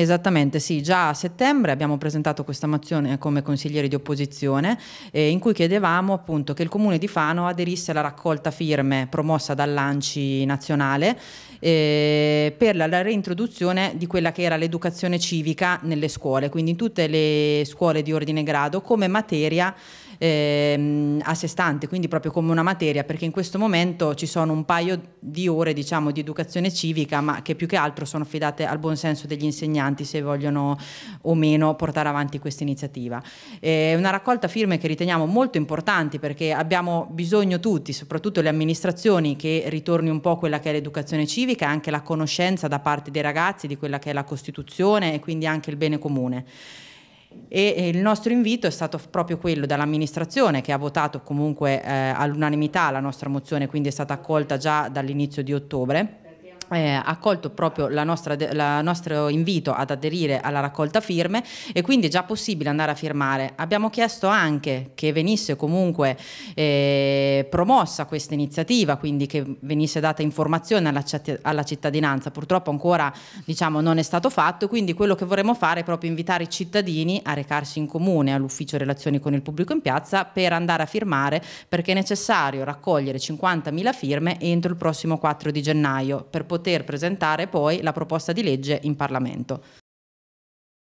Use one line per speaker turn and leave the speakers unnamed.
Esattamente, sì, già a settembre abbiamo presentato questa mozione come consiglieri di opposizione eh, in cui chiedevamo appunto che il comune di Fano aderisse alla raccolta firme promossa dall'ANCI nazionale eh, per la, la reintroduzione di quella che era l'educazione civica nelle scuole, quindi in tutte le scuole di ordine grado come materia ehm, a sé stante, quindi proprio come una materia, perché in questo momento ci sono un paio di ore diciamo, di educazione civica, ma che più che altro sono affidate al buon senso degli insegnanti se vogliono o meno portare avanti questa iniziativa. È una raccolta firme che riteniamo molto importante perché abbiamo bisogno tutti, soprattutto le amministrazioni, che ritorni un po' quella che è l'educazione civica e anche la conoscenza da parte dei ragazzi di quella che è la Costituzione e quindi anche il bene comune e il nostro invito è stato proprio quello dall'amministrazione che ha votato comunque eh, all'unanimità la nostra mozione, quindi è stata accolta già dall'inizio di ottobre eh, accolto proprio il nostro invito ad aderire alla raccolta firme e quindi è già possibile andare a firmare. Abbiamo chiesto anche che venisse comunque eh, promossa questa iniziativa, quindi che venisse data informazione alla, alla cittadinanza. Purtroppo ancora diciamo, non è stato fatto e quindi quello che vorremmo fare è proprio invitare i cittadini a recarsi in comune all'ufficio relazioni con il pubblico in piazza per andare a firmare perché è necessario raccogliere 50.000 firme entro il prossimo 4 di gennaio per poter poter presentare poi la proposta di legge in Parlamento.